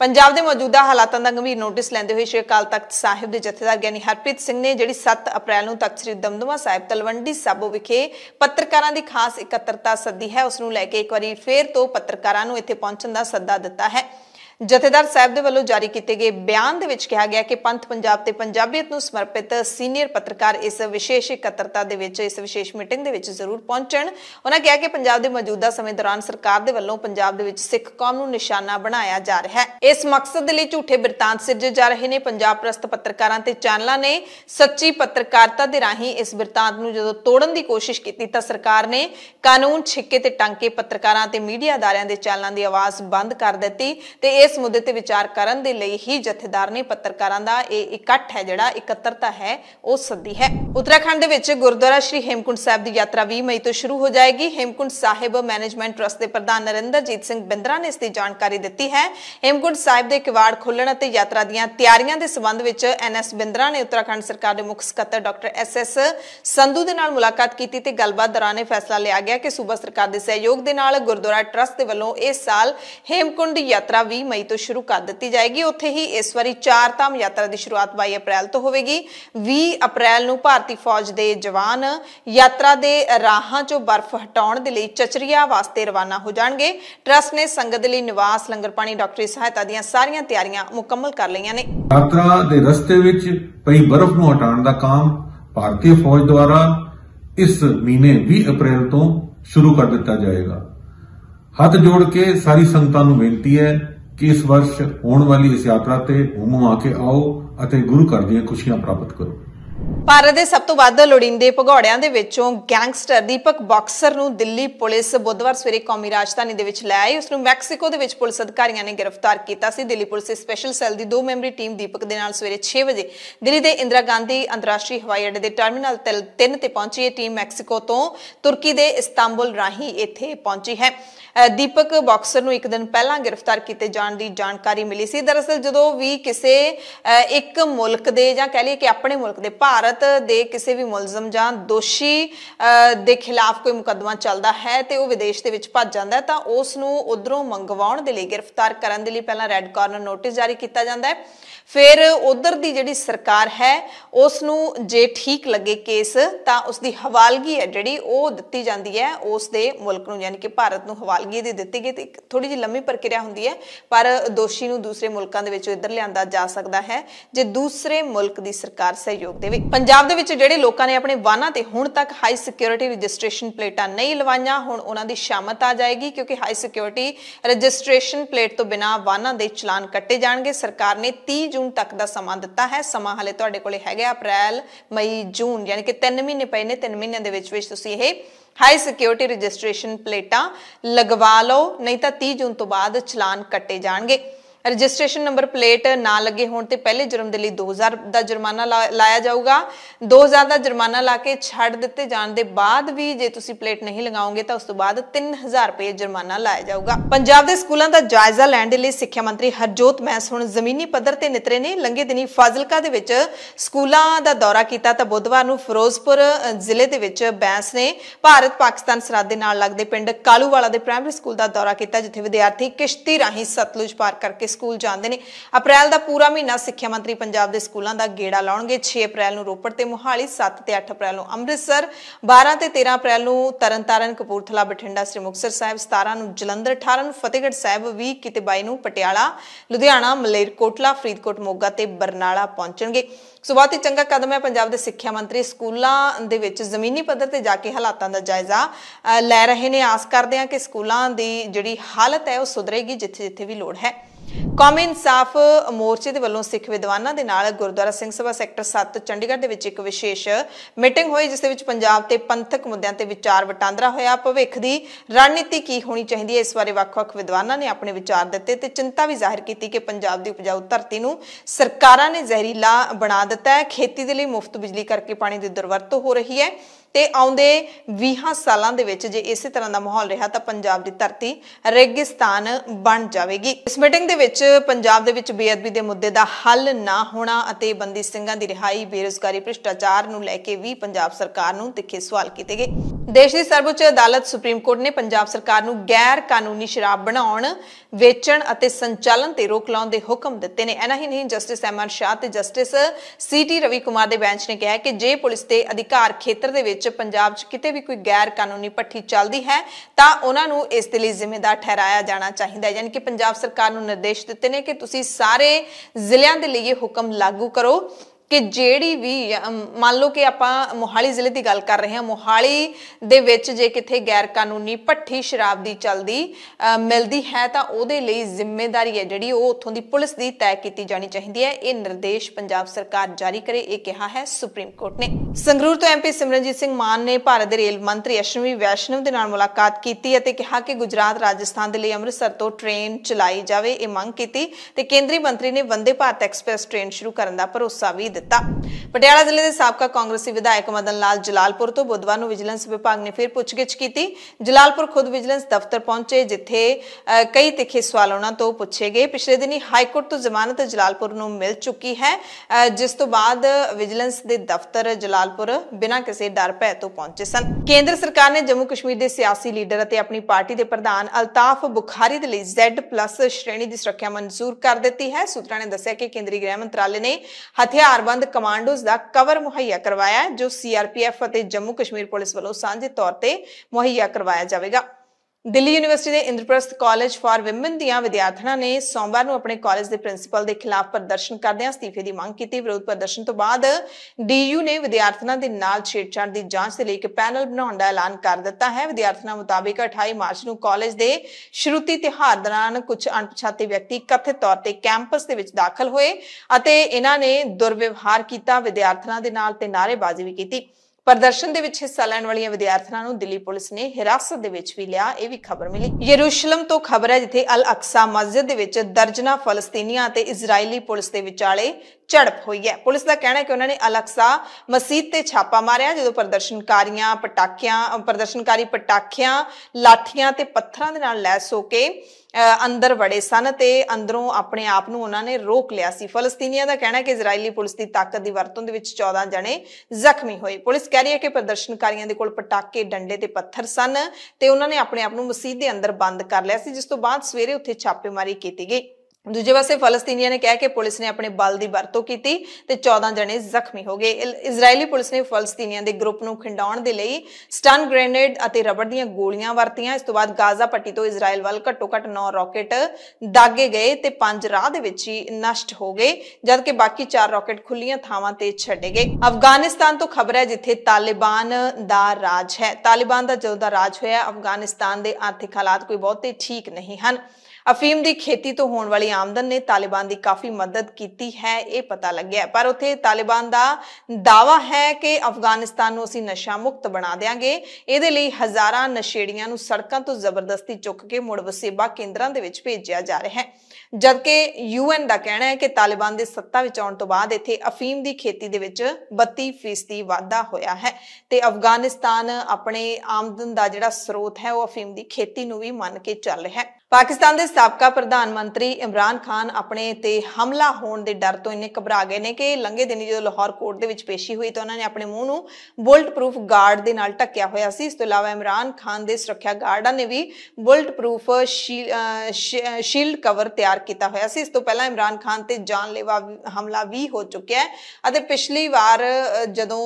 ਪੰਜਾਬ ਦੇ ਮੌਜੂਦਾ ਹਾਲਾਤਾਂ ਦਾ ਗੰਭੀਰ ਨੋਟਿਸ ਲੈਂਦੇ ਹੋਏ ਸ਼੍ਰੀ ਅਕਾਲ ਤਖਤ ਸਾਹਿਬ ਦੇ ਜਥੇਦਾਰ ਗਿਆਨੀ ਹਰਪ੍ਰੀਤ ਸਿੰਘ ਨੇ ਜਿਹੜੀ 7 ਅਪ੍ਰੈਲ ਨੂੰ ਤਖਤ ਸ੍ਰੀ ਦਮਦਮਾ ਸਾਹਿਬ ਤਲਵੰਡੀ ਸਾਬੋ ਵਿਖੇ ਪੱਤਰਕਾਰਾਂ ਦੀ ਖਾਸ ਇਕੱਤਰਤਾ ਸੱਦੀ ਹੈ ਉਸ ਨੂੰ ਲੈ ਕੇ ਇੱਕ ਵਾਰੀ ਫੇਰ ਤੋਂ ਪੱਤਰਕਾਰਾਂ ਨੂੰ ਇੱਥੇ ਪਹੁੰਚਣ ਦਾ ਸੱਦਾ ਦਿੱਤਾ ਹੈ ਜਥੇਦਾਰ ਸਾਹਿਬ ਦੇ ਵੱਲੋਂ ਜਾਰੀ ਕੀਤੇ ਗਏ ਬਿਆਨ ਦੇ ਵਿੱਚ ਕਿਹਾ ਗਿਆ ਕਿ ਪੰਥ ਪੰਜਾਬ ਤੇ ਪੰਜਾਬੀਅਤ ਨੂੰ ਸਮਰਪਿਤ ਸੀਨੀਅਰ ਪੱਤਰਕਾਰ ਇਸ ਵਿਸ਼ੇਸ਼ ਇਕੱਤਰਤਾ ਦੇ ਵਿੱਚ ਇਸ ਵਿਸ਼ੇਸ਼ ਮੀਟਿੰਗ ਦੇ ਵਿੱਚ ਜ਼ਰੂਰ ਪਹੁੰਚਣ ਉਹਨਾਂ ਕਿਹਾ ਕਿ ਪੰਜਾਬ ਦੇ ਮੌਜੂਦਾ ਸਮੇਂ ਦੌਰਾਨ ਸਰਕਾਰ ਦੇ ਵੱਲੋਂ ਪੰਜਾਬ ਦੇ ਵਿੱਚ ਸਿੱਖ ਕੌਮ ਨੂੰ ਨਿਸ਼ਾਨਾ ਬਣਾਇਆ ਜਾ ਰਿਹਾ ਹੈ ਇਸ ਮਕਸਦ ਦੇ ਲਈ ਝੂਠੇ ਬਿਰਤਾਂਤ ਸਿਰਜੇ ਜਾ ਰਹੇ ਨੇ ਪੰਜਾਬ ਪ੍ਰਸਤ ਪੱਤਰਕਾਰਾਂ ਤੇ ਚੈਨਲਾਂ ਨੇ ਸੱਚੀ ਪੱਤਰਕਾਰਤਾ ਦੇ ਰਾਹੀਂ ਇਸ ਬਿਰਤਾਂਤ ਨੂੰ ਜਦੋਂ ਤੋੜਨ ਦੀ ਕੋਸ਼ਿਸ਼ ਕੀਤੀ ਤਾਂ ਸਰਕਾਰ ਨੇ ਕਾਨੂੰਨ ਛਿੱਕੇ ਤੇ ਟਾਂਕੇ ਪੱਤਰਕਾਰਾਂ ਤੇ ਮੀਡੀਆ ਅਦਾਰਿਆਂ ਦੇ ਚੈਨਲਾਂ ਦੀ ਆਵਾਜ਼ ਬੰਦ ਕਰ ਦਿੱਤੀ ਤੇ ਇਹ ਇਸ ਮੁੱਦੇ ਤੇ ਵਿਚਾਰ ਕਰਨ ਦੇ ਲਈ ਹੀ ਜਥੇਦਾਰ ਨੇ ਪੱਤਰਕਾਰਾਂ ਦਾ ਇਹ ਇਕੱਠ ਹੈ ਜਿਹੜਾ ਇਕੱਤਰਤਾ ਹੈ ਉਹ ਸੱਦੀ ਹੈ ਉੱਤਰਾਖੰਡ ਦੇ ਵਿੱਚ ਗੁਰਦੁਆਰਾ ਸ਼੍ਰੀ ਹੇਮਕੁੰਡ ਸਾਹਿਬ ਦੀ ਯਾਤਰਾ 20 ਮਈ ਤੋਂ ਸ਼ੁਰੂ ਹੋ ਜਾਏਗੀ ਹੇਮਕੁੰਡ ਸਾਹਿਬ ਮੈਨੇਜਮੈਂਟ ਟਰਸਟ ਦੇ ਪ੍ਰਧਾਨ ਨਰਿੰਦਰਜੀਤ ਸਿੰਘ ਬਿੰਦਰਾ ਨੇ ਇਸ ਦੀ ਜਾਣਕਾਰੀ ਦਿੱਤੀ ਹੈ ਹੇਮਕੁੰਡ ਸਾਹਿਬ ਦੇ ਕਿਵਾੜ ਖੋਲਣ ਅਤੇ ਯਾਤਰਾ ਦੀਆਂ ਤਿਆਰੀਆਂ ਦੇ ਸਬੰਧ ਵਿੱਚ ਐਨਐਸ ਬਿੰਦਰਾ ਨੇ ਉੱਤਰਾਖੰਡ ਸਰਕਾਰ ਦੇ ਮੁੱਖ ਸਕੱਤਰ ਡਾਕਟਰ ਐਸਐਸ ਸੰਧੂ ਦੇ ਨਾਲ ਮੁਲਾਕਾਤ ਕੀਤੀ ਤੇ ਗੱਲਬਾਤ ਦੌਰਾਨ ਇਹ ਫੈਸਲਾ ਲਿਆ ਗਿਆ ਕਿ ਸੂਬਾ ਸਰਕਾਰ ਦੇ ਸਹਿਯੋਗ ਦੇ ਨਾਲ ਗੁਰਦੁਆਰਾ ਟਰਸਟ ਦੇ ਵੱਲੋਂ ਇਸ ਸਾਲ ਹੇਮਕੁੰਡ ਯਾਤਰਾ 20 ਮਈ ਮਈ ਤੋਂ ਸ਼ੁਰੂ ਕਰ ਦਿੱਤੀ ਜਾਏਗੀ ਉੱਥੇ ਹੀ ਇਸ ਵਾਰੀ ਚਾਰ ਧਾਮ ਯਾਤਰਾ ਦੀ ਸ਼ੁਰੂਆਤ 22 ਅਪ੍ਰੈਲ ਤੋਂ ਹੋਵੇਗੀ 20 ਅਪ੍ਰੈਲ ਨੂੰ ਭਾਰਤੀ ਫੌਜ ਦੇ ਜਵਾਨ ਯਾਤਰਾ ਦੇ ਰਾਹਾਂ 'ਚੋਂ ਬਰਫ਼ ਹਟਾਉਣ ਦੇ ਲਈ ਚਚਰੀਆ ਵਾਸਤੇ ਰਵਾਨਾ ਹੋ ਜਾਣਗੇ ਟਰਸਟ ਨੇ ਸੰਗਤ ਦੇ ਲਈ ਨਿਵਾਸ ਲੰਗਰ ਪਾਣੀ ਡਾਕਟਰੀ ਸਹਾਇਤਾ ਦੀਆਂ ਸਾਰੀਆਂ ਤਿਆਰੀਆਂ ਮੁਕੰਮਲ ਕਰ ਲਈਆਂ ਨੇ ਯਾਤਰਾ ਦੇ ਰਸਤੇ ਵਿੱਚ ਪਈ ਬਰਫ਼ ਨੂੰ ਹਟਾਉਣ ਦਾ ਕੰਮ ਭਾਰਤੀ ਫੌਜ ਦੁਆਰਾ ਇਸ ਮਹੀਨੇ 20 ਅਪ੍ਰੈਲ ਤੋਂ ਸ਼ੁਰੂ ਕਰ ਦਿੱਤਾ ਜਾਏਗਾ ਹੱਥ ਜੋੜ ਕੇ ਸਾਰੀ ਸੰਗਤਾਂ ਨੂੰ ਬੇਨਤੀ ਹੈ ਕਿ ਇਸ ਵਰਸ਼ ਹੋਣ ਵਾਲੀ ਇਸ ਯਾਤਰਾ ਤੇ ਉਮਮ ਆ ਕੇ ਆਓ ਅਤੇ ਗੁਰੂ ਘਰ ਦੀਆਂ ਖੁਸ਼ੀਆਂ ਪ੍ਰਾਪਤ ਕਰੋ ਭਾਰਤ ਦੇ ਸਭ ਤੋਂ ਵੱਧ ਲੋੜਿੰਦੇ ਭਗੌੜਿਆਂ ਦੇ ਵਿੱਚੋਂ ਗੈਂਗਸਟਰ ਦੀਪਕ ਬਾਕਸਰ ਨੂੰ ਦਿੱਲੀ ਪੁਲਿਸ ਬੁੱਧਵਾਰ ਸਵੇਰੇ ਕੌਮੀ ਰਾਜਧਾਨੀ ਦੇ ਵਿੱਚ ਲੈ ਆਈ ਉਸ ਨੂੰ ਮੈਕਸੀਕੋ ਦੇ ਵਿੱਚ ਪੁਲਿਸ ਅਧਿਕਾਰੀਆਂ ਨੇ ਗ੍ਰਿਫਤਾਰ ਕੀਤਾ ਸੀ ਦਿੱਲੀ ਪੁਲਿਸ ਦੇ ਸਪੈਸ਼ਲ ਸੈੱਲ ਦੀ ਦੋ ਮੈਂਬਰੀ ਟੀਮ ਦੀਪਕ ਦੇ ਨਾਲ ਸਵੇਰੇ 6 ਵਜੇ ਦਿੱਲੀ ਦੇ ਇੰਦਰਾ ਗਾਂਧੀ ਅੰਤਰਰਾਸ਼ਟਰੀ ਹਵਾਈ ਅੱਡੇ ਦੇ ਟਰਮੀਨਲ 3 ਤੇ ਪਹੁੰਚੀ ਇਹ ਟੀਮ ਮੈਕਸੀਕੋ ਤੋਂ ਤੁਰਕੀ ਦੇ ਇਸਤਾਂਬੁਲ ਰਾਹੀਂ ਇੱਥੇ ਪਹੁੰਚੀ ਹੈ ਦੀਪਕ ਬਾਕਸਰ ਨੂੰ ਇੱਕ ਦਿਨ ਪਹਿਲਾਂ ਗ੍ਰਿਫਤਾਰ ਕੀਤੇ ਜਾਣ ਦੀ ਜਾਣਕਾਰੀ ਮਿਲੀ ਸੀ ਦਰਅਸਲ ਜਦੋਂ ਵੀ ਕਿਸੇ ਇੱਕ ਮੁਲਕ ਦੇ ਜਾਂ ਕਹ ਲਈਏ ਕਿ ਆਪਣੇ ਮੁਲਕ ਦੇ ਭਾਰਤ ਦੇ ਕਿਸੇ ਵੀ ਮੁਲਜ਼ਮ ਜਾਂ ਦੋਸ਼ੀ ਦੇ ਖਿਲਾਫ ਕੋਈ ਮੁਕਦਮਾ ਚੱਲਦਾ ਹੈ ਤੇ ਉਹ ਵਿਦੇਸ਼ ਦੇ ਵਿੱਚ ਭੱਜ ਜਾਂਦਾ ਤਾਂ ਉਸ ਨੂੰ ਉਧਰੋਂ ਮੰਗਵਾਉਣ ਦੇ ਲਈ ਗ੍ਰਿਫਤਾਰ ਕਰਨ ਦੇ ਲਈ ਪਹਿਲਾਂ ਰੈੱਡ ਕਾਰਨਰ ਨੋਟਿਸ ਜਾਰੀ ਕੀਤਾ ਜਾਂਦਾ ਹੈ ਫਿਰ ਉਧਰ ਦੀ ਜਿਹੜੀ ਸਰਕਾਰ ਹੈ ਉਸ ਨੂੰ ਜੇ ਠੀਕ ਲੱਗੇ ਕੇਸ ਤਾਂ ਉਸ ਦੀ ਹਵਾਲਗੀ ਹੈ ਜਿਹੜੀ ਉਹ ਦਿੱਤੀ ਜਾਂਦੀ ਹੈ ਉਸ ਦੇ ਮੁਲਕ ਨੂੰ ਯਾਨੀ ਕਿ ਭਾਰਤ ਨੂੰ ਹਵਾਲਗੀ ਦੀ ਦਿੱਤੀ ਗਈ ਤੇ ਥੋੜੀ ਜਿਹੀ ਲੰਮੀ ਪ੍ਰਕਿਰਿਆ ਹੁੰਦੀ ਹੈ ਪਰ ਦੋਸ਼ੀ ਨੂੰ ਦੂਸਰੇ ਮੁਲਕਾਂ ਦੇ ਵਿੱਚ ਇੱਧਰ ਲਿਆਂਦਾ ਜਾ ਸਕਦਾ ਹੈ ਜੇ ਦੂਸਰੇ ਮੁਲਕ ਦੀ ਸਰਕਾਰ ਸਹਿਯੋਗ ਦੇਵੇ ਪੰਜਾਬ ਦੇ ਵਿੱਚ ਜਿਹੜੇ ਲੋਕਾਂ ਨੇ ਆਪਣੇ ਵਾਹਨਾਂ ਤੇ ਹੁਣ ਤੱਕ ਹਾਈ ਸਿਕਿਉਰਿਟੀ ਰਜਿਸਟ੍ਰੇਸ਼ਨ ਪਲੇਟਾਂ ਨਹੀਂ ਲਵਾਈਆਂ ਹੁਣ ਉਹਨਾਂ ਦੀ ਸ਼ਾਮਤ ਆ ਜਾਏਗੀ ਕਿਉਂਕਿ ਹਾਈ ਸਿਕਿਉਰਿਟੀ ਰਜਿਸਟ੍ਰੇਸ਼ਨ ਪਲੇਟ ਤੋਂ ਬਿਨਾ ਵਾਹਨਾਂ ਦੇ ਚਲਾਨ ਕੱਟੇ ਜਾਣਗੇ ਸਰਕਾਰ ਨੇ 30 ਜੂਨ ਤੱਕ ਦਾ ਸਮਾਂ ਦਿੱਤਾ ਹੈ ਸਮਾਂ ਹਲੇ ਤੁਹਾਡੇ ਕੋਲੇ ਹੈਗਾ ਅਪ੍ਰੈਲ ਮਈ ਜੂਨ ਯਾਨੀ ਕਿ 3 ਮਹੀਨੇ ਪਏ ਨੇ 3 ਮਹੀਨਿਆਂ ਦੇ ਵਿੱਚ ਵਿੱਚ ਤੁਸੀਂ ਇਹ ਹਾਈ ਸਿਕਿਉਰਿਟੀ ਰਜਿਸਟ੍ਰੇਸ਼ਨ ਪਲੇਟਾਂ ਲਗਵਾ ਲਓ ਨਹੀਂ ਤਾਂ 30 ਜੂਨ ਤੋਂ ਬਾਅਦ ਚਲਾਨ ਕੱਟੇ ਜਾਣਗੇ ਰਜਿਸਟ੍ਰੇਸ਼ਨ ਨੰਬਰ ਪਲੇਟ ਨਾ ਲੱਗੇ ਹੋਣ ਤੇ ਪਹਿਲੇ ਜੁਰਮ ਦੇ ਲਈ 2000 ਦਾ ਜੁਰਮਾਨਾ ਲਾਇਆ ਜਾਊਗਾ 2000 ਦਾ ਜੁਰਮਾਨਾ ਲਾ ਕੇ ਛੱਡ ਦਿੱਤੇ ਜਾਣ ਦੇ ਬਾਅਦ ਵੀ ਜੇ ਤੁਸੀਂ ਪਲੇਟ ਨਹੀਂ ਲਗਾਓਗੇ ਤਾਂ ਉਸ ਤੋਂ ਬਾਅਦ 3000 ਰੁਪਏ ਜੁਰਮਾਨਾ ਲਾਇਆ ਜਾਊਗਾ ਪੰਜਾਬ ਦੇ ਸਕੂਲਾਂ ਦਾ ਜਾਇਜ਼ਾ ਲੈਣ ਦੇ ਲਈ ਸਿੱਖਿਆ ਮੰਤਰੀ ਹਰਜੋਤ ਮੈਸ ਹੁਣ ਜ਼ਮੀਨੀ ਪੱਧਰ ਤੇ ਨਿਤਰੇ ਨੇ ਲੰਗੇ ਦਿਨੀ ਫਾਜ਼ਿਲਕਾ ਦੇ ਵਿੱਚ ਸਕੂਲਾਂ ਦਾ ਦੌਰਾ ਕੀਤਾ ਤਾਂ ਬੁੱਧਵਾਰ ਨੂੰ ਫਿਰੋਜ਼ਪੁਰ ਜ਼ਿਲ੍ਹੇ ਦੇ ਵਿੱਚ ਬੈਂਸ ਨੇ ਭਾਰਤ ਪਾਕਿਸਤਾਨ ਸਰਹੱਦ ਦੇ ਨਾਲ ਲੱਗਦੇ ਪਿੰਡ ਕਾਲੂਵਾਲਾ ਦੇ ਪ੍ਰਾਇਮਰੀ ਸਕੂਲ ਦਾ ਦੌਰਾ ਕੀਤਾ ਜਿੱਥੇ ਵਿਦਿਆਰਥੀ ਕਿਸ਼ਤੀ ਰਾਹੀਂ ਸਤਲੁਜ ਪਾਰ ਕਰਕੇ ਸਕੂਲ ਜਾਂਦੇ ਨੇ ਅਪ੍ਰੈਲ ਦਾ ਪੂਰਾ ਮਹੀਨਾ ਸਿੱਖਿਆ ਮੰਤਰੀ ਪੰਜਾਬ ਦੇ ਸਕੂਲਾਂ ਦਾ ਗੇੜਾ ਲਾਉਣਗੇ 6 ਅਪ੍ਰੈਲ ਨੂੰ ਰੋਪੜ ਤੇ ਮੁਹਾਲੀ 7 ਤੇ 8 ਅਪ੍ਰੈਲ ਨੂੰ ਅੰਮ੍ਰਿਤਸਰ 12 ਤੇ 13 ਅਪ੍ਰੈਲ ਨੂੰ ਤਰਨਤਾਰਨ ਕਪੂਰਥਲਾ ਬਠਿੰਡਾ ਸ੍ਰੀ ਮੁਕਤਸਰ ਸਾਹਿਬ 17 ਨੂੰ ਜਲੰਧਰ 18 ਨੂੰ ਫਤਿਹਗੜ੍ਹ ਸਾਹਿਬ 20 ਕਿਤੇ 22 ਨੂੰ ਪਟਿਆਲਾ ਲੁਧਿਆਣਾ ਮਲੇਰਕੋਟਲਾ ਫਰੀਦਕੋਟ ਮੋਗਾ ਤੇ ਬਰਨਾਲਾ ਪਹੁੰਚਣਗੇ ਸੋ ਬਹੁਤ ਹੀ ਚੰਗਾ ਕਦਮ ਹੈ ਪੰਜਾਬ ਦੇ ਸਿੱਖਿਆ ਮੰਤਰੀ ਸਕੂਲਾਂ ਦੇ ਵਿੱਚ ਜ਼ਮੀਨੀ ਪੱਧਰ ਤੇ ਜਾ ਕੇ ਹਾਲਾਤਾਂ ਦਾ ਜਾਇਜ਼ਾ ਲੈ ਰਹੇ ਨੇ ਆਸ ਕਰਦੇ ਹਾਂ ਕਿ ਸਕੂਲਾਂ ਦੀ ਜਿਹੜੀ ਹਾਲਤ ਹੈ ਉਹ ਸੁਧਰੇਗੀ ਜਿੱਥੇ ਜਿੱਥੇ ਵੀ ਲੋੜ ਹੈ ਕੌਮੀ ਇਨਸਾਫ ਮੋਰਚੇ ਦੇ ਵੱਲੋਂ ਸਿੱਖ ਵਿਦਵਾਨਾਂ ਦੇ ਨਾਲ ਗੁਰਦੁਆਰਾ ਸਿੰਘ ਸਭਾ ਸੈਕਟਰ 7 ਚੰਡੀਗੜ੍ਹ ਦੇ ਵਿੱਚ ਇੱਕ ਵਿਸ਼ੇਸ਼ ਮੀਟਿੰਗ ਹੋਈ ਜਿਸ ਦੇ ਵਿੱਚ ਪੰਜਾਬ ਤੇ ਪੰਥਕ ਮੁੱਦਿਆਂ ਤੇ ਵਿਚਾਰ ਵਟਾਂਦਰਾ ਹੋਇਆ ਭਵਿੱਖ ਦੀ ਰਣਨੀਤੀ ਕੀ ਹੋਣੀ ਚਾਹੀਦੀ ਹੈ ਇਸ ਬਾਰੇ ਵੱਖ-ਵੱਖ ਵਿਦਵਾਨਾਂ ਨੇ ਆਪਣੇ ਵਿਚਾਰ ਦਿੱਤੇ ਤੇ ਚਿੰਤਾ ਵੀ ਜ਼ਾਹਿਰ ਕੀਤੀ ਕਿ ਪੰਜਾਬ ਦੀ ਉਪਜਾਊ ਧਰਤੀ ਨੂੰ ਸਰਕਾਰਾਂ ਨੇ ਜ਼ਹਿਰੀਲਾ ਬਣਾ ਦਿੱਤਾ ਹੈ ਖੇਤੀ ਦੇ ਲਈ ਮੁਫਤ ਬਿਜਲੀ ਕਰਕੇ ਪਾਣੀ ਦੀ ਦੁਰਵਰਤੋਂ ਹੋ ਰਹੀ ਹੈ ਤੇ ਆਉਂਦੇ 20 ਸਾਲਾਂ ਦੇ ਵਿੱਚ ਜੇ ਇਸੇ ਤਰ੍ਹਾਂ ਦਾ ਮਾਹੌਲ ਰਿਹਾ ਤਾਂ ਪੰਜਾਬ ਦੀ ਧਰਤੀ ਰੇਗਿਸਤਾਨ ਬਣ ਜਾਵੇਗੀ ਇਸ ਮੀਟਿੰਗ ਦੇ ਵਿੱਚ ਪੰਜਾਬ ਦੇ ਵਿੱਚ ਬੇਅਦਬੀ ਦੇ ਮੁੱਦੇ ਦਾ ਹੱਲ ਨਾ ਹੋਣਾ ਅਤੇ ਬੰਦੀ ਸਿੰਘਾਂ ਦੀ ਰਿਹਾਈ ਬੇਰੋਜ਼ਗਾਰੀ ਭ੍ਰਿਸ਼ਟਾਚਾਰ ਨੂੰ ਲੈ ਕੇ ਵੀ ਪੰਜਾਬ ਸਰਕਾਰ ਨੂੰ ਤਿੱਖੇ ਸਵਾਲ ਕੀਤੇ ਗਏ ਦੇਸ਼ ਦੀ ਸਰਵਉੱਚ ਅਦਾਲਤ ਸੁਪਰੀਮ ਕੋਰਟ ਨੇ ਪੰਜਾਬ ਸਰਕਾਰ ਨੂੰ ਗੈਰ ਕਾਨੂੰਨੀ ਸ਼ਰਾਬ ਬਣਾਉਣ, ਵੇਚਣ ਅਤੇ ਸੰਚਾਲਨ ਤੇ ਰੋਕ ਲਾਉਣ ਦੇ ਹੁਕਮ ਦਿੱਤੇ ਨੇ। ਐਨਾ ਹੀ ਨਹੀਂ ਜਸਟਿਸ ਐਮਰ ਸ਼ਾਹ ਤੇ ਜਸਟਿਸ ਸੀਟੀ ਰਵੀ ਕੁਮਾਰ ਦੇ ਬੈਂਚ ਨੇ ਕਿਹਾ ਕਿ ਜੇ ਪੁਲਿਸ ਦੇ ਅਧਿਕਾਰ ਖੇਤਰ ਦੇ ਵਿੱਚ ਪੰਜਾਬ 'ਚ ਕਿਤੇ ਵੀ ਕੋਈ ਗੈਰ ਕਾਨੂੰਨੀ ਪੱਠੀ ਚੱਲਦੀ ਹੈ ਤਾਂ ਉਹਨਾਂ ਨੂੰ ਇਸ ਦੇ ਲਈ ਜ਼ਿੰਮੇਦਾਰ ਠਹਿਰਾਇਆ ਜਾਣਾ ਚਾਹੀਦਾ ਹੈ। ਯਾਨੀ ਕਿ ਪੰਜਾਬ ਸਰਕਾਰ ਨੂੰ ਨਿਰਦੇਸ਼ ਦਿੱਤੇ ਨੇ ਕਿ ਤੁਸੀਂ ਸਾਰੇ ਜ਼ਿਲ੍ਹਿਆਂ ਦੇ ਲਈ ਇਹ ਹੁਕਮ ਲਾਗੂ ਕਰੋ। ਕਿ ਜਿਹੜੀ ਵੀ ਮੰਨ ਲਓ ਕਿ ਆਪਾਂ ਮੋਹਾਲੀ ਜ਼ਿਲ੍ਹੇ ਦੀ ਗੱਲ ਕਰ ਰਹੇ ਹਾਂ ਮੋਹਾਲੀ ਦੇ ਵਿੱਚ ਜੇ ਕਿਤੇ ਗੈਰ ਕਾਨੂੰਨੀ ਪੱਠੀ ਸ਼ਰਾਬ ਦੀ ਚਲਦੀ ਮਿਲਦੀ ਹੈ ਤਾਂ ਉਹਦੇ ਲਈ ਜ਼ਿੰਮੇਵਾਰੀ ਹੈ ਜਿਹੜੀ ਉਹ ਉੱਥੋਂ ਦੀ ਪੁਲਿਸ ਦੀ ਤੈਅ ਕੀਤੀ ਜਾਣੀ ਚਾਹੀਦੀ ਹੈ ਇਹ ਨਿਰਦੇਸ਼ ਪੰਜਾਬ ਸਰਕਾਰ ਜਾਰੀ ਕਰੇ ਇਹ ਕਿਹਾ ਹੈ ਸੁਪਰੀਮ ਕੋਰਟ ਨੇ ਸੰਗਰੂਰ ਤੋਂ ਐਮਪੀ ਸਿਮਰਨਜੀਤ ਸਿੰਘ ਮਾਨ ਨੇ ਭਾਰਤ ਦੇ ਰੇਲ ਮੰਤਰੀ ਅਸ਼ਵਨੀ ਵੈਸ਼ਨਵ ਦੇ ਨਾਲ ਮੁਲਾਕਾਤ ਕੀਤੀ ਅਤੇ ਕਿਹਾ ਕਿ ਗੁਜਰਾਤ ਰਾਜਸਥਾਨ ਦੇ ਲਈ ਅੰਮ੍ਰਿਤਸਰ ਤੋਂ ਟ੍ਰੇਨ ਚਲਾਈ ਜਾਵੇ ਇਹ ਮੰਗ ਕੀਤੀ ਤੇ ਕੇਂਦਰੀ ਮੰਤਰੀ ਨੇ ਵੰਦੇ ਭਾਰਤ ਐਕਸਪ੍ਰੈਸ ਟ੍ਰੇਨ ਸ਼ੁਰੂ ਕਰਨ ਦਾ ਭਰੋਸਾ ਵੀ ਦਿੱਤਾ ਪਟਿਆਲਾ ਜ਼ਿਲ੍ਹੇ ਦੇ ਸਾਬਕਾ ਕਾਂਗਰਸੀ ਵਿਧਾਇਕ ਮਦਨ ਲਾਲ ਜਲਾਲਪੁਰ ਤੋਂ ਬੁੱਧਵਾਰ ਨੂੰ ਵਿਜੀਲੈਂਸ ਵਿਭਾਗ ਨੇ ਫਿਰ ਪੁੱਛਗਿੱਛ ਕੀਤੀ ਜਲਾਲਪੁਰ ਖੁਦ ਵਿਜੀਲੈਂਸ ਦਫ਼ਤਰ ਪਹੁੰਚੇ ਜਿੱਥੇ ਕਈ ਤਿੱਖੇ ਸਵਾਲ ਉਹਨਾਂ ਤੋਂ ਪੁੱਛੇ ਗਏ ਪਿਛਲੇ ਦਿਨੀ ਹਾਈਕੋਰਟ ਤੋਂ ਜ਼ਮਾਨਤ ਜਲਾਲਪੁਰ ਨੂੰ ਮਿਲ ਚੁੱਕੀ ਹੈ ਜਿਸ ਤੋਂ ਬਾਅਦ ਵਿਜੀਲੈਂਸ ਦੇ ਦਫ਼ਤਰ ਜਲਾਲਪੁਰ ਬਿਨਾਂ ਕਿਸੇ ਡਰ ਭੈ ਤੋਂ ਪਹੁੰਚੇ ਸਨ ਕੇਂਦਰ ਸਰਕਾਰ ਨੇ ਜੰਮੂ ਕਸ਼ਮੀਰ ਦੇ ਸਿਆਸੀ ਲੀਡਰ ਅਤੇ ਆਪਣੀ ਪਾਰਟੀ ਦੇ ਪ੍ਰਧਾਨ ਅਲਤਾਫ ਬੁਖਾਰੀ ਦੇ ਲਈ Z+ ਸ਼੍ਰੇਣੀ ਦੀ ਸੁਰੱਖਿਆ ਮਨਜ਼ੂਰ ਕਰ ਦਿੱਤੀ ਹੈ ਸੂਤਰਾਂ ਨੇ ਦੱਸਿਆ ਕਿ ਕੇਂਦਰੀ ਗ੍ਰਹਿ ਮੰਤਰਾਲੇ ਨੇ ਹਥਿਆਰ ਨਾਕਾਬੰਦ ਕਮਾਂਡੋਜ਼ ਦਾ ਕਵਰ ਮੁਹੱਈਆ ਕਰਵਾਇਆ ਜੋ ਸੀਆਰਪੀਐਫ ਅਤੇ ਜੰਮੂ ਕਸ਼ਮੀਰ ਪੁਲਿਸ ਵੱਲੋਂ ਸਾਂਝੇ ਤੌਰ ਤੇ ਮੁਹੱਈਆ ਕਰਵਾਇਆ ਜਾਵੇਗਾ ਦਿੱਲੀ ਯੂਨੀਵਰਸਿਟੀ ਦੇ ਇੰਦਰਪ੍ਰਸਥ ਕਾਲਜ ਫਾਰ ਔਮਨ ਦੀਆਂ ਵਿਦਿਆਰਥਣਾਂ ਨੇ ਸੋਮਵਾਰ ਨੂੰ ਆਪਣੇ ਕਾਲਜ ਦੇ ਪ੍ਰਿੰਸੀਪਲ ਦੇ ਖਿਲਾਫ ਪ੍ਰਦਰਸ਼ਨ ਕਰਦਿਆਂ ਅਸਤੀਫੇ ਦੀ ਮੰਗ ਕੀਤੀ ਵਿਰੋਧ ਪ੍ਰਦਰਸ਼ਨ ਤੋਂ ਬਾਅਦ ਡੀਯੂ ਨੇ ਵਿਦਿਆਰਥਣਾਂ ਦੇ ਨਾਲ ਛੇੜਛਾੜ ਦੀ ਜਾਂਚ ਦੇ ਲਈ ਇੱਕ ਪੈਨਲ ਬਣਾਉਣ ਦਾ ਐਲਾਨ ਕਰ ਦਿੱਤਾ ਹੈ ਵਿਦਿਆਰਥਣਾਂ ਮੁਤਾਬਕ 28 ਮਾਰਚ ਨੂੰ ਕਾਲਜ ਦੇ ਸ਼ਰੂਤੀ ਤਿਹਾਰ ਦੌਰਾਨ ਕੁਝ ਅਣਪਛਾਤੇ ਵਿਅਕਤੀ ਕਥਿਤ ਤੌਰ ਤੇ ਕੈਂਪਸ ਦੇ ਵਿੱਚ ਦਾਖਲ ਹੋਏ ਅਤੇ ਇਹਨਾਂ ਨੇ ਦੁਰਵਿਵਹਾਰ ਕੀਤਾ ਵਿਦਿਆਰਥਣਾਂ ਦੇ ਨਾਲ ਤੇ ਨਾਰੇਬਾਜ਼ੀ ਵੀ ਕੀਤੀ ਪ੍ਰਦਰਸ਼ਨ ਦੇ ਵਿੱਚ ਹਿੱਸਾ ਲੈਣ ਵਾਲੀਆਂ ਵਿਦਿਆਰਥਣਾਂ ਨੂੰ ਦਿੱਲੀ ਪੁਲਿਸ ਨੇ ਹਿਰਾਸਤ ਦੇ ਵਿੱਚ ਵੀ ਲਿਆ ਇਹ ਵੀ ਖਬਰ ਮਿਲੀ ਯਰੂਸ਼ਲਮ ਤੋਂ ਖਬਰ ਹੈ ਜਿੱਥੇ ਅਲ ਅਕਸਾ ਮਸਜਿਦ ਦੇ ਵਿੱਚ ਦਰਜਨਾ ਫਲਸਤੀਨੀਆਂ ਅਤੇ ਇਜ਼ਰਾਈਲੀ ਪੁਲਿਸ ਦੇ ਵਿਚਾਲੇ ਝੜਪ ਹੋਈ ਹੈ ਪੁਲਿਸ ਦਾ ਕਹਿਣਾ ਹੈ ਕਿ ਉਹਨਾਂ ਨੇ ਅਲਕਸਾ ਮਸਜਿਦ ਤੇ ਛਾਪਾ ਮਾਰਿਆ ਜਦੋਂ ਪ੍ਰਦਰਸ਼ਨਕਾਰੀਆਂ ਪਟਾਕਿਆਂ ਪ੍ਰਦਰਸ਼ਨਕਾਰੀ ਪਟਾਕਿਆਂ ਲਾਠੀਆਂ ਤੇ ਪੱਥਰਾਂ ਦੇ ਨਾਲ ਲੈਸ ਹੋ ਕੇ ਅੰਦਰ ਵੜੇ ਸਨ ਤੇ ਅੰਦਰੋਂ ਆਪਣੇ ਆਪ ਨੂੰ ਉਹਨਾਂ ਨੇ ਰੋਕ ਲਿਆ ਸੀ ਫਲਸਤੀਨੀਆਂ ਦਾ ਕਹਿਣਾ ਹੈ ਕਿ ਇਜ਼ਰਾਈਲੀ ਪੁਲਿਸ ਦੀ ਤਾਕਤ ਦੀ ਵਰਤੋਂ ਦੇ ਵਿੱਚ 14 ਜਣੇ ਜ਼ਖਮੀ ਹੋਏ ਪੁਲਿਸ ਕਹਿ ਰਹੀ ਹੈ ਕਿ ਪ੍ਰਦਰਸ਼ਨਕਾਰੀਆਂ ਦੇ ਕੋਲ ਪਟਾਕੇ ਡੰਡੇ ਤੇ ਪੱਥਰ ਸਨ ਤੇ ਉਹਨਾਂ ਨੇ ਆਪਣੇ ਆਪ ਨੂੰ ਮਸਜਿਦ ਦੇ ਅੰਦਰ ਬੰਦ ਕਰ ਲਿਆ ਸੀ ਜਿਸ ਤੋਂ ਬਾਅਦ ਸਵੇਰੇ ਉੱਥੇ ਛਾਪੇਮਾਰੀ ਕੀਤੀ ਗਈ ਦੂਜੇ ਪਾਸੇ ਫਲਸਤੀਨੀਆਂ ਨੇ ਕਿਹਾ ਕਿ ਪੁਲਿਸ ਨੇ ਆਪਣੇ ਬਲ ਦੀ ਵਰਤੋਂ ਕੀਤੀ ਤੇ 14 ਜਣੇ ਜ਼ਖਮੀ ਹੋ ਗਏ ਇਜ਼ਰਾਈਲੀ ਪੁਲਿਸ ਨੇ ਫਲਸਤੀਨੀਆਂ ਦੇ ਗਰੁੱਪ ਨੂੰ ਖਿੰਡਾਉਣ ਦੇ ਲਈ ਸਟਨ ਗ੍ਰੇਨੇਡ ਅਤੇ ਰਬੜ ਦੀਆਂ ਗੋਲੀਆਂ ਵਰਤੀਆਂ ਇਸ ਤੋਂ ਬਾਅਦ ਗਾਜ਼ਾ ਪੱਟੀ ਤੋਂ ਇਜ਼ਰਾਈਲ ਵੱਲ ਘੱਟੋ-ਘੱਟ 9 ਰਾਕੇਟ ਦਾਗੇ ਗਏ ਤੇ 5 ਰਾਹ ਦੇ ਵਿੱਚ ਹੀ ਨਸ਼ਟ ਹੋ ਗਏ ਜਦਕਿ ਬਾਕੀ 4 ਰਾਕੇਟ ਖੁੱਲੀਆਂ ਥਾਵਾਂ ਤੇ ਛੱਡੇ ਗਏ ਅਫਗਾਨਿਸਤਾਨ ਤੋਂ ਖਬਰ ਹੈ ਜਿੱਥੇ ਤਾਲਿਬਾਨ ਦਾ ਰਾਜ ਹੈ ਤਾਲਿਬਾਨ ਦਾ ਜਦੋਂ ਦਾ ਰਾਜ ਹੋਇਆ ਅਫਗਾਨਿਸਤਾਨ ਦੇ ਆਰਥਿਕ ਹਾਲਾਤ ਕੋਈ ਬਹੁਤੇ ਠੀਕ ਨਹੀਂ ਹਨ ਅਫੀਮ ਦੀ ਖੇਤੀ ਤੋਂ ਹੋਣ ਵਾਲੀ ਆਮਦਨ ਨੇ ਤਾਲਿਬਾਨ ਦੀ ਕਾਫੀ ਮਦਦ ਕੀਤੀ ਹੈ ਇਹ ਪਤਾ ਲੱਗਿਆ ਪਰ ਉੱਥੇ ਤਾਲਿਬਾਨ ਦਾ ਦਾਵਾ ਹੈ ਕਿ ਅਫਗਾਨਿਸਤਾਨ ਨੂੰ ਅਸੀਂ ਨਸ਼ਾ ਮੁਕਤ ਬਣਾ ਦੇਵਾਂਗੇ ਇਹਦੇ ਲਈ ਹਜ਼ਾਰਾਂ ਨਸ਼ੇੜੀਆਂ ਨੂੰ ਸੜਕਾਂ ਤੋਂ ਜ਼ਬਰਦਸਤੀ ਚੁੱਕ ਕੇ ਮੁੜ ਵਸੇਬਾ ਕੇਂਦਰਾਂ ਦੇ ਵਿੱਚ ਭੇਜਿਆ ਜਾ ਰਿਹਾ ਹੈ ਜਦਕਿ ਯੂਐਨ ਦਾ ਕਹਿਣਾ ਹੈ ਕਿ ਤਾਲਿਬਾਨ ਦੇ ਸੱਤਾ ਵਿੱਚ ਆਉਣ ਤੋਂ ਬਾਅਦ ਇੱਥੇ ਅਫੀਮ ਦੀ ਖੇਤੀ ਦੇ ਵਿੱਚ 32% ਵਾਧਾ ਹੋਇਆ ਹੈ ਤੇ ਅਫਗਾਨਿਸਤਾਨ ਆਪਣੇ ਆਮਦਨ ਦਾ ਜਿਹੜਾ ਸਰੋਤ ਹੈ ਉਹ ਅਫੀਮ ਦੀ ਖੇਤੀ ਨੂੰ ਵੀ ਮੰਨ ਕੇ ਚੱਲ ਰਿਹਾ ਹੈ ਪਾਕਿਸਤਾਨ ਦੇ ਸਾਬਕਾ ਪ੍ਰਧਾਨ ਮੰਤਰੀ ਇਮਰਾਨ ਖਾਨ ਆਪਣੇ ਤੇ ਹਮਲਾ ਹੋਣ ਦੇ ਡਰ ਤੋਂ ਇੰਨੇ ਘਬਰਾ ਗਏ ਨੇ ਕਿ ਲੰਘੇ ਦਿਨੀ ਜਦੋਂ ਲਾਹੌਰ ਕੋਰਟ ਦੇ ਵਿੱਚ ਪੇਸ਼ੀ ਹੋਈ ਤਾਂ ਉਹਨਾਂ ਨੇ ਆਪਣੇ ਮੂੰਹ ਨੂੰ ਬੁਲਟ ਪ੍ਰੂਫ ਗਾਰਡ ਦੇ ਨਾਲ ਢੱਕਿਆ ਹੋਇਆ ਸੀ ਇਸ ਤੋਂ ਇਲਾਵਾ ਇਮਰਾਨ ਖਾਨ ਦੇ ਸੁਰੱਖਿਆ ਗਾਰਡਾਂ ਨੇ ਵੀ ਬੁਲਟ ਪ੍ਰੂਫ ਸ਼ੀਲਡ ਕਵਰ ਤਿਆਰ ਕੀਤਾ ਹੋਇਆ ਸੀ ਇਸ ਤੋਂ ਪਹਿਲਾਂ ਇਮਰਾਨ ਖਾਨ ਤੇ ਜਾਨਲੇਵਾ ਹਮਲਾ ਵੀ ਹੋ ਚੁੱਕਿਆ ਹੈ ਅਤੇ ਪਿਛਲੀ ਵਾਰ ਜਦੋਂ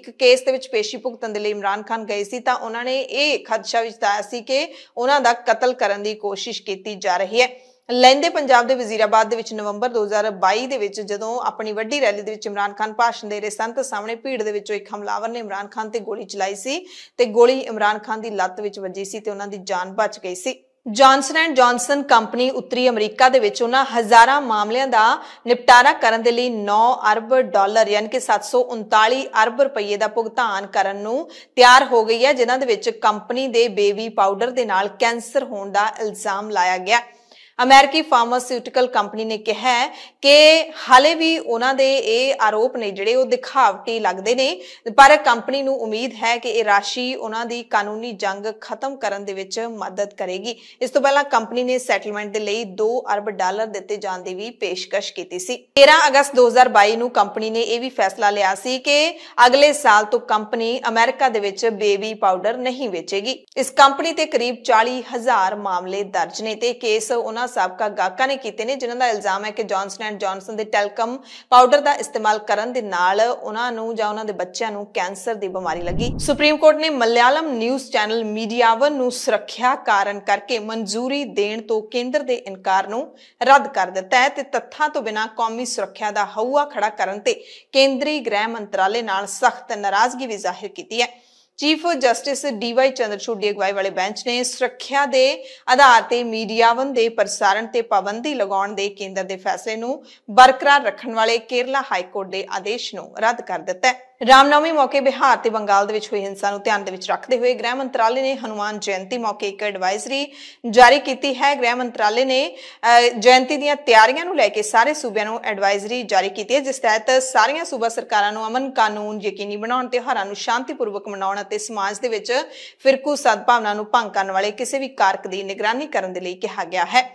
ਇੱਕ ਕੇਸ ਦੇ ਵਿੱਚ ਪੇਸ਼ੀ ਭੁਗਤਣ ਦੇ ਲਈ ਇਮਰਾਨ ਖਾਨ ਗਏ ਸੀ ਤਾਂ ਉਹਨਾਂ ਨੇ ਇਹ ਖਦਸ਼ਾ ਵਿੱਚ ਦਾਇਆ ਸੀ ਕਿ ਉਹਨਾਂ ਦਾ ਕਤਲ ਕਰਨ ਦੀ ਕੋਸ਼ਿਸ਼ ਕੋਸ਼ਿਸ਼ ਕੀਤੀ ਜਾ ਰਹੀ ਹੈ ਲੈਂਦੇ ਪੰਜਾਬ ਦੇ ਵਜ਼ੀਰਾਬਾਦ ਦੇ ਵਿੱਚ ਨਵੰਬਰ 2022 ਦੇ ਵਿੱਚ ਜਦੋਂ ਆਪਣੀ ਵੱਡੀ ਰੈਲੀ ਦੇ ਵਿੱਚ ਇਮਰਾਨ ਖਾਨ ਭਾਸ਼ਣ ਦੇ ਰਹੇ ਸਨ ਤਾਂ ਸਾਹਮਣੇ ਭੀੜ ਦੇ ਵਿੱਚੋਂ ਇੱਕ ਹਮਲਾਵਰ ਨੇ ਇਮਰਾਨ ਖਾਨ ਤੇ ਗੋਲੀ ਚਲਾਈ ਸੀ ਤੇ ਗੋਲੀ ਇਮਰਾਨ ਖਾਨ ਦੀ ਲੱਤ ਵਿੱਚ ਵੱਜੀ ਸੀ ਤੇ ਉਹਨਾਂ ਦੀ ਜਾਨ ਬਚ ਗਈ ਸੀ ਜੌਨਸਨ ਐਂਡ ਜੌਨਸਨ ਕੰਪਨੀ ਉੱਤਰੀ ਅਮਰੀਕਾ ਦੇ ਵਿੱਚ ਉਹਨਾਂ ਹਜ਼ਾਰਾਂ ਮਾਮਲਿਆਂ ਦਾ ਨਿਪਟਾਰਾ ਕਰਨ ਦੇ ਲਈ 9 ਅਰਬ ਡਾਲਰ ਯਾਨੀ ਕਿ 739 ਅਰਬ ਰੁਪਏ ਦਾ ਭੁਗਤਾਨ ਕਰਨ ਨੂੰ ਤਿਆਰ ਹੋ ਗਈ ਹੈ ਜਿਨ੍ਹਾਂ ਦੇ ਵਿੱਚ ਕੰਪਨੀ ਦੇ ਬੇਬੀ ਪਾਊਡਰ ਦੇ ਨਾਲ ਕੈਂਸਰ ਹੋਣ ਦਾ ਇਲਜ਼ਾਮ ਲਾਇਆ ਗਿਆ ਹੈ ਅਮਰੀਕੀ ਫਾਰਮਾਸਿਊਟੀਕਲ ਕੰਪਨੀ ਨੇ ਕਿਹਾ ਹੈ ਕਿ ਹਾਲੇ ਵੀ ਉਹਨਾਂ ਦੇ ਇਹ ਆਰੋਪ ਨੇ ਜਿਹੜੇ ਉਹ ਦਿਖਾਵਟੀ ਲੱਗਦੇ ਨੇ ਪਰ ਕੰਪਨੀ ਨੂੰ ਉਮੀਦ ਹੈ ਕਿ ਇਹ ਰਾਸ਼ੀ ਉਹਨਾਂ ਦੀ ਕਾਨੂੰਨੀ ਜੰਗ ਖਤਮ ਕਰਨ ਦੇ ਵਿੱਚ ਮਦਦ ਕਰੇਗੀ ਇਸ ਤੋਂ ਪਹਿਲਾਂ ਕੰਪਨੀ ਨੇ ਸੈਟਲਮੈਂਟ ਦੇ ਲਈ 2 ਅਰਬ ਡਾਲਰ ਦਿੱਤੇ ਜਾਣ ਦੀ ਵੀ ਪੇਸ਼ਕਸ਼ ਕੀਤੀ ਸੀ 13 ਅਗਸਤ 2022 ਨੂੰ ਕੰਪਨੀ ਨੇ ਇਹ ਵੀ ਫੈਸਲਾ ਲਿਆ ਸੀ ਕਿ ਅਗਲੇ ਸਾਲ ਤੋਂ ਕੰਪਨੀ ਅਮਰੀਕਾ ਦੇ ਵਿੱਚ ਬੇਬੀ ਪਾਊਡਰ ਨਹੀਂ ਵੇਚੇਗੀ ਇਸ ਕੰਪਨੀ ਤੇ ਕਰੀਬ 40000 ਮਾਮਲੇ ਦਰਜ ਨੇ ਤੇ ਕੇਸ ਉਹਨਾਂ ਉਹਨਾਂ ਸਾਬਕਾ ਗਾਕਾਂ ਨੇ ਕੀਤੇ ਨੇ ਜਿਨ੍ਹਾਂ ਦਾ ਇਲਜ਼ਾਮ ਹੈ ਕਿ ਜੌਨਸਨ ਐਂਡ ਜੌਨਸਨ ਦੇ ਟੈਲਕਮ ਪਾਊਡਰ ਦਾ ਇਸਤੇਮਾਲ ਕਰਨ ਦੇ ਨਾਲ ਉਹਨਾਂ ਨੂੰ ਜਾਂ ਉਹਨਾਂ ਦੇ ਬੱਚਿਆਂ ਨੂੰ ਕੈਂਸਰ ਦੀ ਬਿਮਾਰੀ ਲੱਗੀ ਸੁਪਰੀਮ ਕੋਰਟ ਨੇ ਮਲਿਆਲਮ ਨਿਊਜ਼ ਚੈਨਲ ਮੀਡੀਆਵਨ ਨੂੰ ਸੁਰੱਖਿਆ ਕਾਰਨ ਕਰਕੇ ਮਨਜ਼ੂਰੀ ਦੇਣ ਤੋਂ ਕੇਂਦਰ ਦੇ ਇਨਕਾਰ ਨੂੰ ਰੱਦ ਕਰ ਦਿੱਤਾ ਹੈ ਤੇ ਤੱਥਾਂ ਤੋਂ ਬਿਨਾਂ ਕੌਮੀ ਸੁਰੱਖਿਆ ਦਾ ਹਊਆ ਖੜਾ ਕਰਨ ਤੇ ਕੇਂਦਰੀ ਗ੍ਰਹਿ ਮੰਤਰਾਲੇ ਨਾਲ ਸਖਤ ਨਾਰਾਜ਼ਗੀ ਵੀ ਜ਼ਾਹਿਰ ਕੀਤੀ ਹੈ ਚੀਫ ਜਸਟਿਸ ਵਾਈ ਚੰਦਰਚੂਡ ਦੀ ਅਗਵਾਈ ਵਾਲੇ ਬੈਂਚ ਨੇ ਸੁਰੱਖਿਆ ਦੇ ਆਧਾਰ ਤੇ ਮੀਡੀਆਵਨ ਦੇ ਪ੍ਰਸਾਰਣ ਤੇ ਪਾਬੰਦੀ ਲਗਾਉਣ ਦੇ ਕੇਂਦਰ ਦੇ ਫੈਸਲੇ ਨੂੰ ਬਰਕਰਾਰ ਰੱਖਣ ਵਾਲੇ ਕੇਰਲਾ ਹਾਈ ਕੋਰਟ ਦੇ ਆਦੇਸ਼ ਨੂੰ ਰੱਦ ਕਰ ਦਿੱਤਾ ਹੈ ਰਾਮਨਾਮੀ ਮੌਕੇ ਬਿਹਾਰ ਤੇ ਬੰਗਾਲ ਦੇ ਵਿੱਚ ਹੋਈ ਹਿੰਸਾ ਨੂੰ ਧਿਆਨ ਦੇ ਵਿੱਚ ਰੱਖਦੇ ਹੋਏ ਗ੍ਰਹਿ ਮੰਤਰਾਲੇ ਨੇ ਹਨੂਮਾਨ ਜਯੰਤੀ ਮੌਕੇ ਇੱਕ ਐਡਵਾਈਜ਼ਰੀ ਜਾਰੀ ਕੀਤੀ ਹੈ ਗ੍ਰਹਿ ਮੰਤਰਾਲੇ ਨੇ ਜਯੰਤੀ ਦੀਆਂ ਤਿਆਰੀਆਂ ਨੂੰ ਲੈ ਕੇ ਸਾਰੇ ਸੂਬਿਆਂ ਨੂੰ ਐਡਵਾਈਜ਼ਰੀ ਜਾਰੀ ਕੀਤੀ ਹੈ ਜਿਸ ਤਹਿਤ ਸਾਰੀਆਂ ਸੂਬਾ ਸਰਕਾਰਾਂ ਨੂੰ ਅਮਨ ਕਾਨੂੰਨ ਯਕੀਨੀ ਬਣਾਉਣ ਤੇ ਹਰਾਂ ਨੂੰ ਸ਼ਾਂਤੀਪੂਰਵਕ ਮਨਾਉਣ ਅਤੇ ਸਮਾਜ ਦੇ ਵਿੱਚ ਫਿਰਕੂ ਸਦਭਾਵਨਾ ਨੂੰ ਭੰਗ ਕਰਨ ਵਾਲੇ ਕਿਸੇ ਵੀ ਕਾਰਕ ਦੀ ਨਿਗਰਾਨੀ ਕਰਨ ਦੇ ਲਈ ਕਿਹਾ ਗਿਆ ਹੈ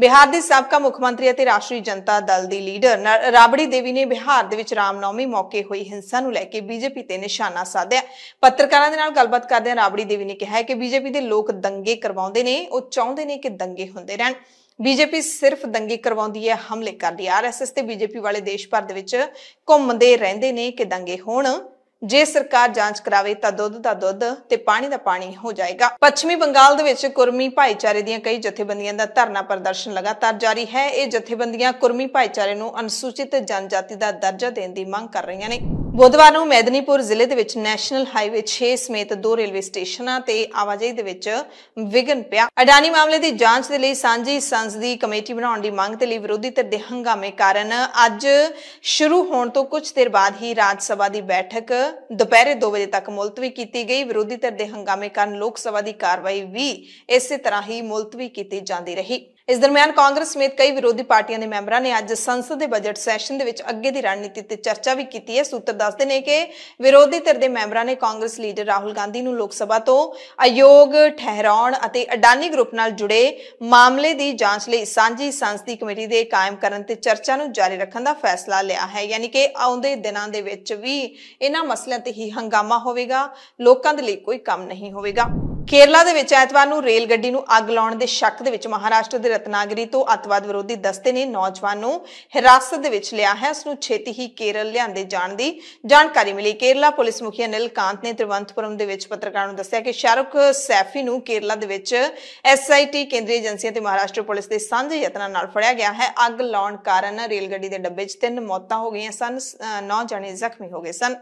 ਬਿਹਾਰ ਦੇ ਸਾਬਕਾ ਮੁੱਖ ਮੰਤਰੀ ਅਤੇ ਰਾਸ਼ਟਰੀ ਜਨਤਾ ਦਲ ਦੀ ਲੀਡਰ ਰਾਬੜੀ ਦੇਵੀ ਨੇ ਬਿਹਾਰ ਦੇ ਵਿੱਚ ਰਾਮਨੌਮੀ ਮੌਕੇ ਹੋਈ ਹਿੰਸਾ ਨੂੰ ਲੈ ਕੇ ਬੀਜੇਪੀ ਤੇ ਨਿਸ਼ਾਨਾ ਸਾਧਿਆ ਪੱਤਰਕਾਰਾਂ ਦੇ ਨਾਲ ਗੱਲਬਾਤ ਕਰਦਿਆਂ ਰਾਬੜੀ ਦੇਵੀ ਨੇ ਕਿਹਾ ਕਿ ਬੀਜੇਪੀ ਦੇ ਲੋਕ ਦੰਗੇ ਕਰਵਾਉਂਦੇ ਨੇ ਉਹ ਚਾਹੁੰਦੇ ਨੇ ਕਿ ਦੰਗੇ ਹੁੰਦੇ ਰਹਿਣ ਬੀਜੇਪੀ ਸਿਰਫ ਦੰਗੇ ਕਰਵਾਉਂਦੀ ਹੈ ਹਮਲੇ ਕਰਦੀ ਆਰਐਸਐਸ ਤੇ ਬੀਜੇਪੀ ਵਾਲੇ ਦੇਸ਼ ਭਰ ਦੇ ਵਿੱਚ ਘੁੰਮਦੇ ਰਹਿੰਦੇ ਨੇ ਕਿ ਦੰਗੇ ਹੋਣ ਜੇ ਸਰਕਾਰ ਜਾਂਚ ਕਰਾਵੇ ਤਾਂ ਦੁੱਧ ਦਾ ਦੁੱਧ ਤੇ ਪਾਣੀ ਦਾ ਪਾਣੀ ਹੋ ਜਾਏਗਾ ਪੱਛਮੀ ਬੰਗਾਲ ਦੇ ਵਿੱਚ ਕੁਰਮੀ ਭਾਈਚਾਰੇ ਦੀਆਂ ਕਈ ਜਥੇਬੰਦੀਆਂ ਦਾ ਧਰਨਾ ਪ੍ਰਦਰਸ਼ਨ ਲਗਾਤਾਰ ਜਾਰੀ ਹੈ ਇਹ ਜਥੇਬੰਦੀਆਂ ਕੁਰਮੀ ਭਾਈਚਾਰੇ ਨੂੰ ਅਨੁਸੂਚਿਤ ਜਨਜਾਤੀ ਦਾ ਦਰਜਾ ਦੇਣ ਦੀ ਮੰਗ ਕਰ ਰਹੀਆਂ ਨੇ ਬੁੱਧਵਾਰ ਨੂੰ ਮੈਦਨੀਪੁਰ ਜ਼ਿਲ੍ਹੇ ਦੇ ਵਿੱਚ ਨੈਸ਼ਨਲ ਹਾਈਵੇ 6 ਸਮੇਤ ਦੋ ਰੇਲਵੇ ਸਟੇਸ਼ਨਾਂ ਤੇ ਆਵਾਜਾਈ ਦੇ ਵਿੱਚ ਵਿਗਨ ਪਿਆ ਅਡਾਨੀ ਮਾਮਲੇ ਦੀ ਜਾਂਚ ਦੇ ਲਈ ਸਾਂਝੀ ਸੰਸਦੀ ਕਮੇਟੀ ਬਣਾਉਣ ਦੀ ਮੰਗ ਤੇ ਲਈ ਵਿਰੋਧੀ ਧਿਰ ਦੇ ਹੰਗਾਮੇ ਕਾਰਨ ਅੱਜ ਸ਼ੁਰੂ ਹੋਣ ਤੋਂ ਕੁਝ ਦਿਨ ਬਾਅਦ ਹੀ ਰਾਜ ਸਭਾ ਦੀ ਬੈਠਕ ਦੁਪਹਿਰੇ 2 ਵਜੇ ਤੱਕ ਮੁਲਤਵੀ ਕੀਤੀ ਗਈ ਵਿਰੋਧੀ ਧਿਰ ਦੇ ਹੰਗਾਮੇ ਕਾਰਨ ਲੋਕ ਸਭਾ ਦੀ ਕਾਰਵਾਈ ਵੀ ਇਸੇ ਤਰ੍ਹਾਂ ਹੀ ਮੁਲਤਵੀ ਕੀਤੀ ਜਾਂਦੀ ਰਹੀ ਇਸ ਦਰਮਿਆਨ ਕਾਂਗਰਸ ਸਮੇਤ ਕਈ ਵਿਰੋਧੀ ਪਾਰਟੀਆਂ ਦੇ ਮੈਂਬਰਾਂ ਨੇ ਅੱਜ ਸੰਸਦ ਦੇ ਬਜਟ ਸੈਸ਼ਨ ਦੇ ਵਿੱਚ ਅੱਗੇ ਦੀ ਰਣਨੀਤੀ ਤੇ ਚਰਚਾ ਵੀ ਕੀਤੀ ਹੈ ਸੂਤਰ ਦੱਸਦੇ ਨੇ ਕਿ ਵਿਰੋਧੀ ਧਿਰ ਦੇ ਮੈਂਬਰਾਂ ਨੇ ਕਾਂਗਰਸ ਲੀਡਰ ਰਾਹੁਲ ਗਾਂਧੀ ਨੂੰ ਲੋਕ ਸਭਾ ਤੋਂ ਅਯੋਗ ਠਹਿਰਾਉਣ ਅਤੇ ਅਡਾਨੀ ਗਰੁੱਪ ਨਾਲ ਜੁੜੇ ਮਾਮਲੇ ਦੀ ਜਾਂਚ ਲਈ ਸਾਂਝੀ ਸੰਸਦੀ ਕਮੇਟੀ ਦੇ ਕਾਇਮ ਕਰਨ ਤੇ ਚਰਚਾ ਨੂੰ ਜਾਰੀ ਰੱਖਣ ਦਾ ਫੈਸਲਾ ਲਿਆ ਹੈ ਯਾਨੀ ਕਿ ਆਉਂਦੇ ਦਿਨਾਂ ਦੇ ਵਿੱਚ ਵੀ ਇਹਨਾਂ ਮਸਲਿਆਂ ਤੇ ਹੀ ਹੰਗਾਮਾ ਹੋਵੇਗਾ ਲੋਕਾਂ ਦੇ ਲਈ ਕੋਈ ਕੰਮ ਨਹੀਂ ਹੋਵੇਗਾ ਕੇਰਲਾ ਦੇ ਵਿੱਚ ਐਤਵਾਰ ਨੂੰ ਰੇਲ ਗੱਡੀ ਨੂੰ ਅੱਗ ਲਾਉਣ ਦੇ ਸ਼ੱਕ ਦੇ ਵਿੱਚ ਮਹਾਰਾਸ਼ਟਰ ਦੇ ਰਤਨਾਗਰੀ ਤੋਂ ਅਤਵਾਦ ਵਿਰੋਧੀ ਦਸਤੇ ਨੇ ਨੌਜਵਾਨ ਨੂੰ ਹਿਰਾਸਤ ਦੇ ਵਿੱਚ ਲਿਆ ਹੈ ਉਸ ਨੂੰ ਛੇਤੀ ਹੀ ਕੇਰਲ ਲਿਆਂਦੇ ਜਾਣ ਦੀ ਜਾਣਕਾਰੀ ਮਿਲੀ ਕੇਰਲਾ ਪੁਲਿਸ ਮੁਖੀ ਅਨਿਲ ਕਾਂਤ ਨੇ ਤਿਰਵੰਤਪੁਰਮ ਦੇ ਵਿੱਚ ਪੱਤਰਕਾਰਾਂ ਨੂੰ ਦੱਸਿਆ ਕਿ ਸ਼ਾਰੁਖ ਸੈਫੀ ਨੂੰ ਕੇਰਲਾ ਦੇ ਵਿੱਚ ਐਸਆਈਟੀ ਕੇਂਦਰੀ ਏਜੰਸੀਆਂ ਤੇ ਮਹਾਰਾਸ਼ਟਰ ਪੁਲਿਸ ਦੇ ਸਾਂਝੇ ਯਤਨਾਂ ਨਾਲ ਫੜਿਆ ਗਿਆ ਹੈ ਅੱਗ ਲਾਉਣ ਕਾਰਨ ਰੇਲ ਗੱਡੀ ਦੇ ਡੱਬੇ 'ਚ ਤਿੰਨ ਮੌਤਾਂ ਹੋ ਗਈਆਂ ਸਨ ਨੌ ਜਣੇ ਜ਼ਖਮੀ ਹੋ ਗਏ ਸਨ